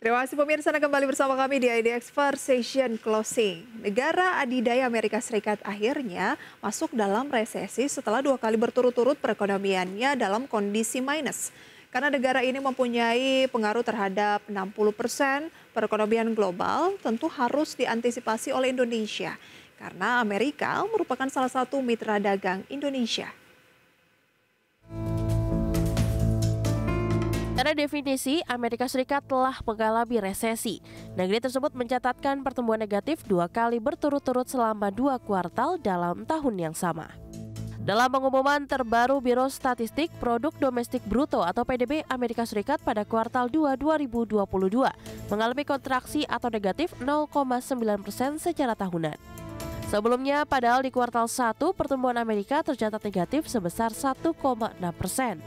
Terima kasih pemirsa Anda kembali bersama kami di IDX Session Closing. Negara adidaya Amerika Serikat akhirnya masuk dalam resesi setelah dua kali berturut-turut perekonomiannya dalam kondisi minus. Karena negara ini mempunyai pengaruh terhadap 60 persen perekonomian global tentu harus diantisipasi oleh Indonesia. Karena Amerika merupakan salah satu mitra dagang Indonesia. Secara definisi, Amerika Serikat telah mengalami resesi. Negeri tersebut mencatatkan pertumbuhan negatif dua kali berturut-turut selama dua kuartal dalam tahun yang sama. Dalam pengumuman terbaru Biro Statistik Produk Domestik Bruto atau PDB Amerika Serikat pada kuartal 2 2022 mengalami kontraksi atau negatif 0,9 persen secara tahunan. Sebelumnya, padahal di kuartal 1 pertumbuhan Amerika tercatat negatif sebesar 1,6 persen.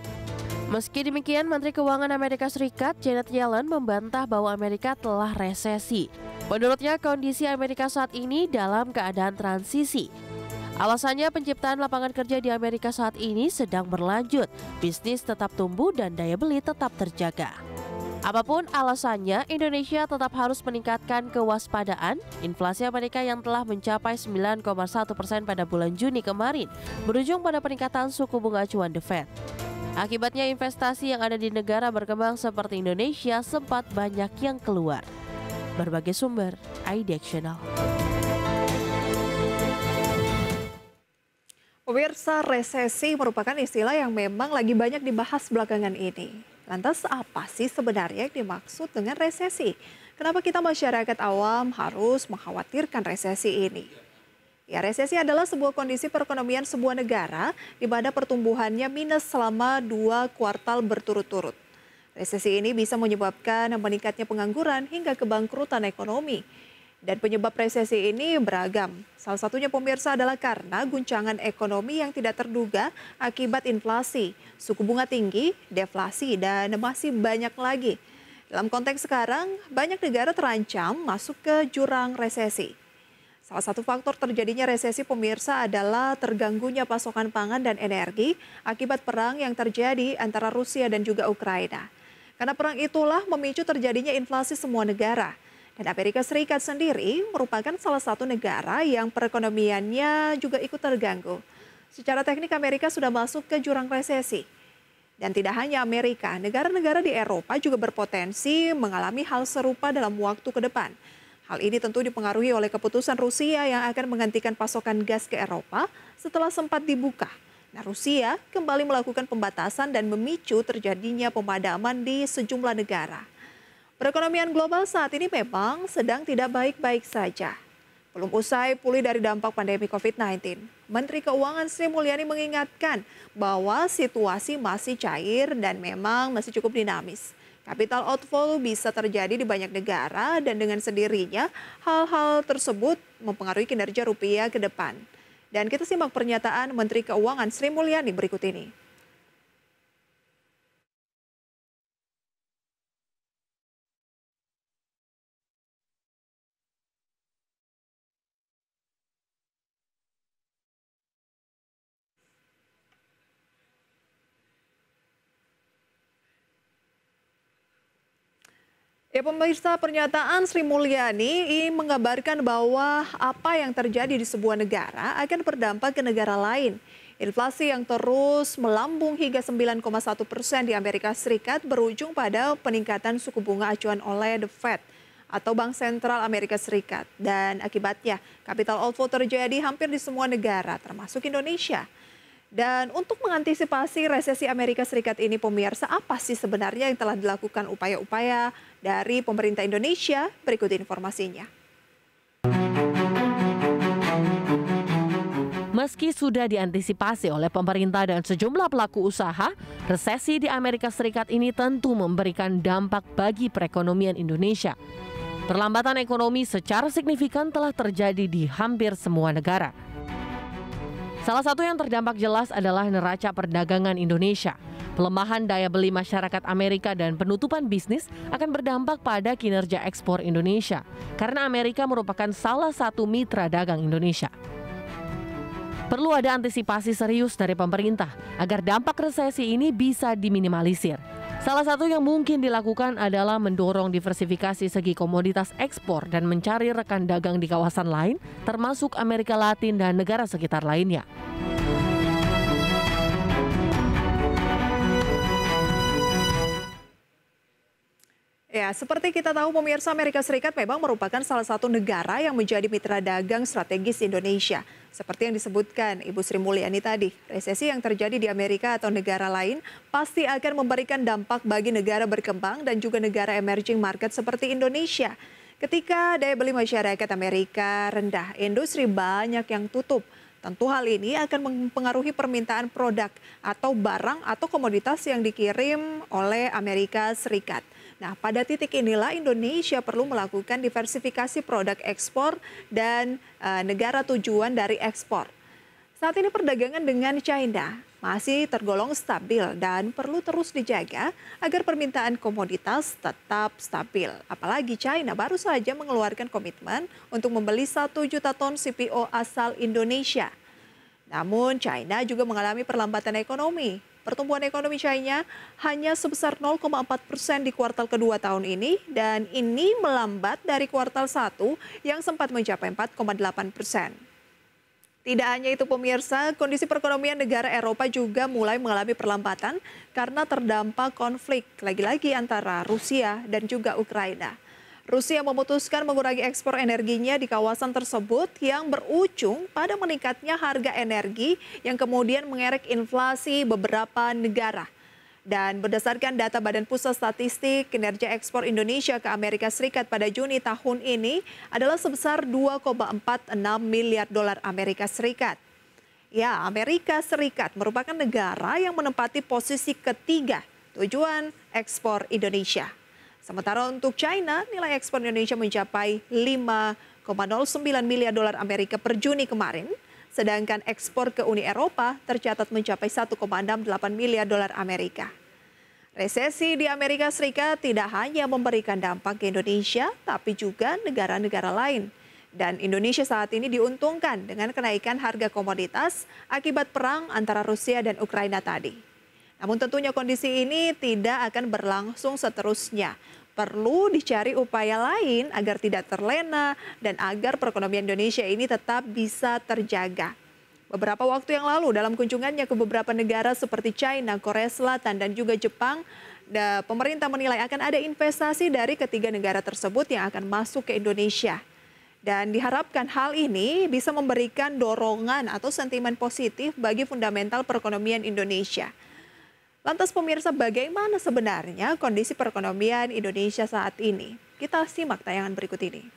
Meski demikian, Menteri Keuangan Amerika Serikat Janet Yellen membantah bahwa Amerika telah resesi. Menurutnya, kondisi Amerika saat ini dalam keadaan transisi. Alasannya penciptaan lapangan kerja di Amerika saat ini sedang berlanjut, bisnis tetap tumbuh dan daya beli tetap terjaga. Apapun alasannya, Indonesia tetap harus meningkatkan kewaspadaan. Inflasi Amerika yang telah mencapai 9,1 persen pada bulan Juni kemarin berujung pada peningkatan suku bunga acuan The Fed. Akibatnya investasi yang ada di negara berkembang seperti Indonesia sempat banyak yang keluar. Berbagai sumber, iDictional. Pemirsa resesi merupakan istilah yang memang lagi banyak dibahas belakangan ini. Lantas apa sih sebenarnya yang dimaksud dengan resesi? Kenapa kita masyarakat awam harus mengkhawatirkan resesi ini? Ya, resesi adalah sebuah kondisi perekonomian sebuah negara di mana pertumbuhannya minus selama dua kuartal berturut-turut. Resesi ini bisa menyebabkan meningkatnya pengangguran hingga kebangkrutan ekonomi. Dan penyebab resesi ini beragam. Salah satunya pemirsa adalah karena guncangan ekonomi yang tidak terduga akibat inflasi, suku bunga tinggi, deflasi, dan masih banyak lagi. Dalam konteks sekarang, banyak negara terancam masuk ke jurang resesi. Salah satu faktor terjadinya resesi pemirsa adalah terganggunya pasokan pangan dan energi akibat perang yang terjadi antara Rusia dan juga Ukraina. Karena perang itulah memicu terjadinya inflasi semua negara. Dan Amerika Serikat sendiri merupakan salah satu negara yang perekonomiannya juga ikut terganggu. Secara teknik Amerika sudah masuk ke jurang resesi. Dan tidak hanya Amerika, negara-negara di Eropa juga berpotensi mengalami hal serupa dalam waktu ke depan. Hal ini tentu dipengaruhi oleh keputusan Rusia yang akan menghentikan pasokan gas ke Eropa setelah sempat dibuka. Nah, Rusia kembali melakukan pembatasan dan memicu terjadinya pemadaman di sejumlah negara. Perekonomian global saat ini memang sedang tidak baik-baik saja. Belum usai pulih dari dampak pandemi COVID-19, Menteri Keuangan Sri Mulyani mengingatkan bahwa situasi masih cair dan memang masih cukup dinamis. Capital outflow bisa terjadi di banyak negara dan dengan sendirinya hal-hal tersebut mempengaruhi kinerja rupiah ke depan. Dan kita simak pernyataan Menteri Keuangan Sri Mulyani berikut ini. Ya pemirsa pernyataan Sri Mulyani mengabarkan bahwa apa yang terjadi di sebuah negara akan berdampak ke negara lain. Inflasi yang terus melambung hingga 9,1 persen di Amerika Serikat berujung pada peningkatan suku bunga acuan oleh The Fed atau Bank Sentral Amerika Serikat. Dan akibatnya, capital outflow terjadi hampir di semua negara, termasuk Indonesia. Dan untuk mengantisipasi resesi Amerika Serikat ini pemirsa, apa sih sebenarnya yang telah dilakukan upaya-upaya dari pemerintah Indonesia? Berikut informasinya. Meski sudah diantisipasi oleh pemerintah dan sejumlah pelaku usaha, resesi di Amerika Serikat ini tentu memberikan dampak bagi perekonomian Indonesia. Perlambatan ekonomi secara signifikan telah terjadi di hampir semua negara. Salah satu yang terdampak jelas adalah neraca perdagangan Indonesia. Pelemahan daya beli masyarakat Amerika dan penutupan bisnis akan berdampak pada kinerja ekspor Indonesia, karena Amerika merupakan salah satu mitra dagang Indonesia. Perlu ada antisipasi serius dari pemerintah agar dampak resesi ini bisa diminimalisir. Salah satu yang mungkin dilakukan adalah mendorong diversifikasi segi komoditas ekspor dan mencari rekan dagang di kawasan lain, termasuk Amerika Latin dan negara sekitar lainnya. Ya, seperti kita tahu pemirsa Amerika Serikat memang merupakan salah satu negara yang menjadi mitra dagang strategis Indonesia. Seperti yang disebutkan Ibu Sri Mulyani tadi, resesi yang terjadi di Amerika atau negara lain pasti akan memberikan dampak bagi negara berkembang dan juga negara emerging market seperti Indonesia. Ketika daya beli masyarakat Amerika rendah, industri banyak yang tutup. Tentu hal ini akan mempengaruhi permintaan produk atau barang atau komoditas yang dikirim oleh Amerika Serikat. Nah, pada titik inilah Indonesia perlu melakukan diversifikasi produk ekspor dan e, negara tujuan dari ekspor. Saat ini perdagangan dengan China masih tergolong stabil dan perlu terus dijaga agar permintaan komoditas tetap stabil. Apalagi China baru saja mengeluarkan komitmen untuk membeli 1 juta ton CPO asal Indonesia. Namun China juga mengalami perlambatan ekonomi Pertumbuhan ekonomi China hanya sebesar 0,4 persen di kuartal kedua tahun ini dan ini melambat dari kuartal satu yang sempat mencapai 4,8 persen. Tidak hanya itu pemirsa, kondisi perekonomian negara Eropa juga mulai mengalami perlambatan karena terdampak konflik lagi-lagi antara Rusia dan juga Ukraina. Rusia memutuskan mengurangi ekspor energinya di kawasan tersebut yang berujung pada meningkatnya harga energi yang kemudian mengerek inflasi beberapa negara. Dan berdasarkan data Badan Pusat Statistik, kinerja ekspor Indonesia ke Amerika Serikat pada Juni tahun ini adalah sebesar 2,46 miliar dolar Amerika Serikat. Ya, Amerika Serikat merupakan negara yang menempati posisi ketiga tujuan ekspor Indonesia. Sementara untuk China, nilai ekspor Indonesia mencapai 5,09 miliar dolar Amerika per Juni kemarin, sedangkan ekspor ke Uni Eropa tercatat mencapai 1,68 miliar dolar Amerika. Resesi di Amerika Serikat tidak hanya memberikan dampak ke Indonesia, tapi juga negara-negara lain. Dan Indonesia saat ini diuntungkan dengan kenaikan harga komoditas akibat perang antara Rusia dan Ukraina tadi. Namun tentunya kondisi ini tidak akan berlangsung seterusnya. Perlu dicari upaya lain agar tidak terlena dan agar perekonomian Indonesia ini tetap bisa terjaga. Beberapa waktu yang lalu dalam kunjungannya ke beberapa negara seperti China, Korea Selatan, dan juga Jepang, pemerintah menilai akan ada investasi dari ketiga negara tersebut yang akan masuk ke Indonesia. Dan diharapkan hal ini bisa memberikan dorongan atau sentimen positif bagi fundamental perekonomian Indonesia. Lantas pemirsa bagaimana sebenarnya kondisi perekonomian Indonesia saat ini? Kita simak tayangan berikut ini.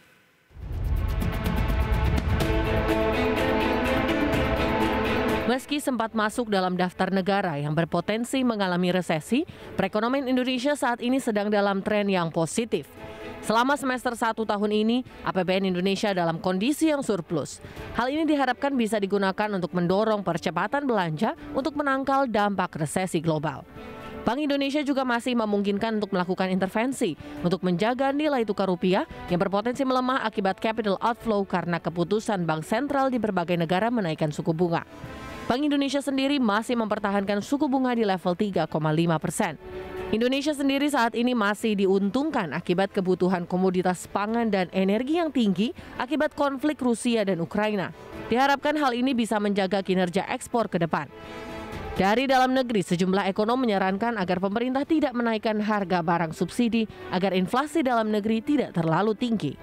Meski sempat masuk dalam daftar negara yang berpotensi mengalami resesi, perekonomian Indonesia saat ini sedang dalam tren yang positif. Selama semester satu tahun ini, APBN Indonesia dalam kondisi yang surplus. Hal ini diharapkan bisa digunakan untuk mendorong percepatan belanja untuk menangkal dampak resesi global. Bank Indonesia juga masih memungkinkan untuk melakukan intervensi untuk menjaga nilai tukar rupiah yang berpotensi melemah akibat capital outflow karena keputusan bank sentral di berbagai negara menaikkan suku bunga. Bank Indonesia sendiri masih mempertahankan suku bunga di level 3,5 persen. Indonesia sendiri saat ini masih diuntungkan akibat kebutuhan komoditas pangan dan energi yang tinggi akibat konflik Rusia dan Ukraina. Diharapkan hal ini bisa menjaga kinerja ekspor ke depan. Dari dalam negeri, sejumlah ekonom menyarankan agar pemerintah tidak menaikkan harga barang subsidi agar inflasi dalam negeri tidak terlalu tinggi.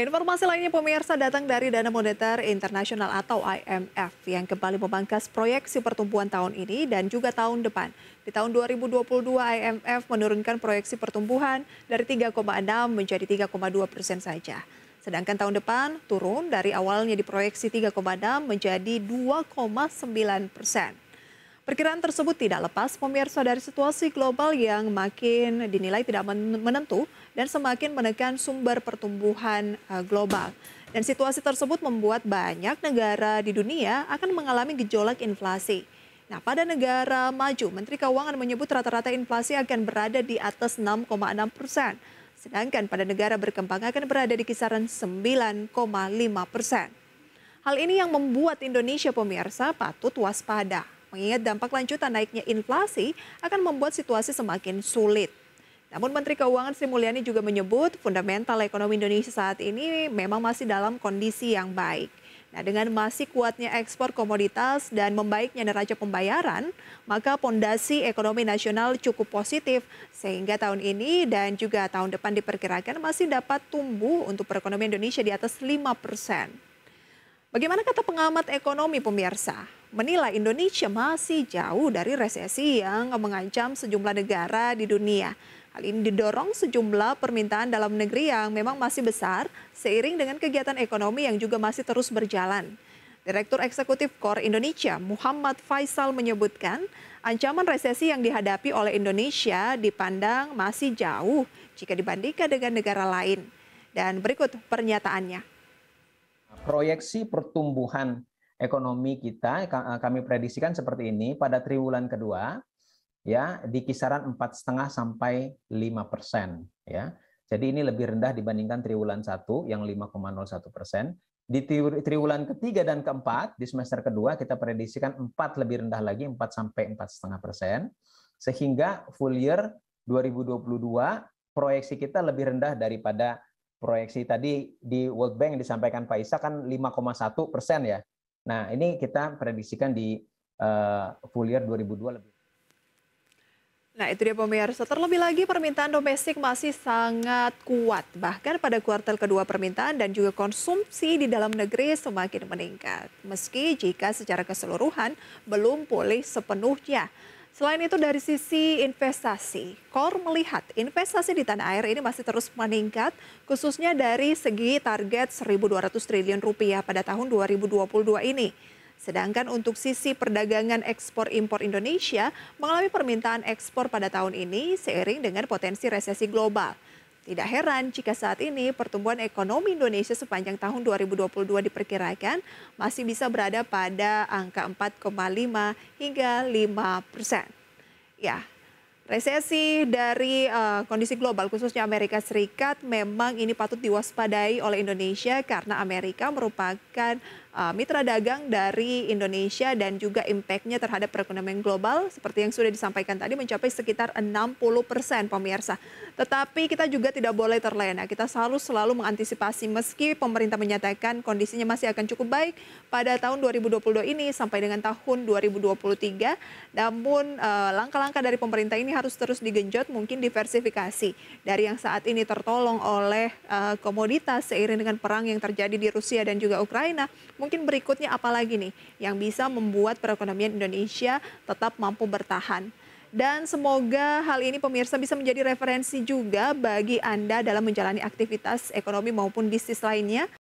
Informasi lainnya pemirsa datang dari Dana Moneter Internasional atau IMF yang kembali memangkas proyeksi pertumbuhan tahun ini dan juga tahun depan. Di tahun 2022 IMF menurunkan proyeksi pertumbuhan dari 3,6 menjadi 3,2 persen saja. Sedangkan tahun depan turun dari awalnya diproyeksi 3,6 menjadi 2,9 persen. Perkiraan tersebut tidak lepas pemirsa dari situasi global yang makin dinilai tidak menentu dan semakin menekan sumber pertumbuhan eh, global. Dan situasi tersebut membuat banyak negara di dunia akan mengalami gejolak inflasi. Nah, pada negara maju, Menteri Keuangan menyebut rata-rata inflasi akan berada di atas 6,6 persen. Sedangkan pada negara berkembang akan berada di kisaran 9,5 persen. Hal ini yang membuat Indonesia pemirsa patut waspada mengingat dampak lanjutan naiknya inflasi akan membuat situasi semakin sulit. Namun Menteri Keuangan Sri Mulyani juga menyebut fundamental ekonomi Indonesia saat ini memang masih dalam kondisi yang baik. Nah, dengan masih kuatnya ekspor komoditas dan membaiknya neraca pembayaran, maka pondasi ekonomi nasional cukup positif sehingga tahun ini dan juga tahun depan diperkirakan masih dapat tumbuh untuk perekonomian Indonesia di atas 5 persen. Bagaimana kata pengamat ekonomi pemirsa? menilai Indonesia masih jauh dari resesi yang mengancam sejumlah negara di dunia. Hal ini didorong sejumlah permintaan dalam negeri yang memang masih besar seiring dengan kegiatan ekonomi yang juga masih terus berjalan. Direktur Eksekutif KOR Indonesia Muhammad Faisal menyebutkan ancaman resesi yang dihadapi oleh Indonesia dipandang masih jauh jika dibandingkan dengan negara lain. Dan berikut pernyataannya. Proyeksi pertumbuhan ekonomi kita eh, kami prediksikan seperti ini pada triwulan kedua ya di kisaran empat setengah sampai lima persen ya jadi ini lebih rendah dibandingkan triwulan satu yang 5,01 persen di triwulan ketiga dan keempat di semester kedua kita prediksikan empat lebih rendah lagi 4 sampai empat setengah persen sehingga full year 2022 proyeksi kita lebih rendah daripada proyeksi tadi di World Bank yang disampaikan Pak Isa kan 5,1 persen ya Nah, ini kita prediksikan di uh, full year 2002 lebih. Nah, itu dia pemirsa. Terlebih lagi permintaan domestik masih sangat kuat. Bahkan pada kuartal kedua permintaan dan juga konsumsi di dalam negeri semakin meningkat. Meski jika secara keseluruhan belum pulih sepenuhnya. Selain itu dari sisi investasi, KOR melihat investasi di tanah air ini masih terus meningkat khususnya dari segi target 1.200 triliun rupiah pada tahun 2022 ini. Sedangkan untuk sisi perdagangan ekspor impor Indonesia mengalami permintaan ekspor pada tahun ini seiring dengan potensi resesi global. Tidak heran jika saat ini pertumbuhan ekonomi Indonesia sepanjang tahun 2022 diperkirakan masih bisa berada pada angka 4,5 hingga 5 persen. Ya, resesi dari uh, kondisi global khususnya Amerika Serikat memang ini patut diwaspadai oleh Indonesia karena Amerika merupakan uh, mitra dagang dari Indonesia dan juga impact-nya terhadap perekonomian global seperti yang sudah disampaikan tadi mencapai sekitar 60 persen pemirsa. Tetapi kita juga tidak boleh terlena, kita selalu selalu mengantisipasi meski pemerintah menyatakan kondisinya masih akan cukup baik pada tahun 2022 ini sampai dengan tahun 2023. Namun uh, langkah-langkah uh, dari pemerintah ini harus terus digenjot mungkin diversifikasi dari yang saat ini tertolong oleh uh, komoditas seiring dengan perang yang terjadi di Rusia dan juga Ukraina Mungkin berikutnya apa lagi nih yang bisa membuat perekonomian Indonesia tetap mampu bertahan. Dan semoga hal ini pemirsa bisa menjadi referensi juga bagi Anda dalam menjalani aktivitas ekonomi maupun bisnis lainnya.